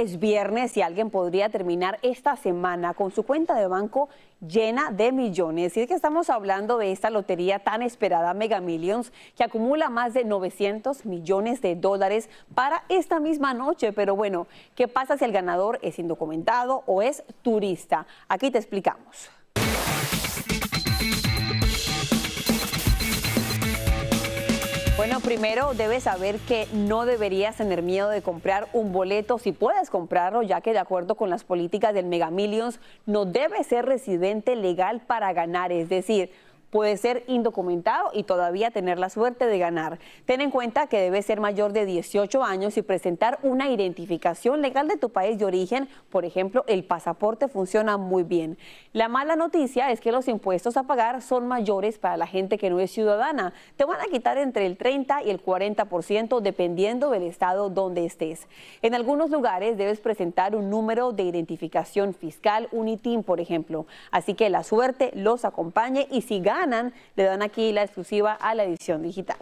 es viernes y alguien podría terminar esta semana con su cuenta de banco llena de millones. Y es que estamos hablando de esta lotería tan esperada Mega Millions que acumula más de 900 millones de dólares para esta misma noche. Pero bueno, ¿qué pasa si el ganador es indocumentado o es turista? Aquí te explicamos. Bueno, primero debes saber que no deberías tener miedo de comprar un boleto si puedes comprarlo, ya que de acuerdo con las políticas del Mega Millions, no debes ser residente legal para ganar, es decir, puede ser indocumentado y todavía tener la suerte de ganar. Ten en cuenta que debes ser mayor de 18 años y presentar una identificación legal de tu país de origen. Por ejemplo, el pasaporte funciona muy bien. La mala noticia es que los impuestos a pagar son mayores para la gente que no es ciudadana. Te van a quitar entre el 30 y el 40% dependiendo del estado donde estés. En algunos lugares debes presentar un número de identificación fiscal, un ITIN, por ejemplo. Así que la suerte los acompañe y si ganas, le dan aquí la exclusiva a la edición digital.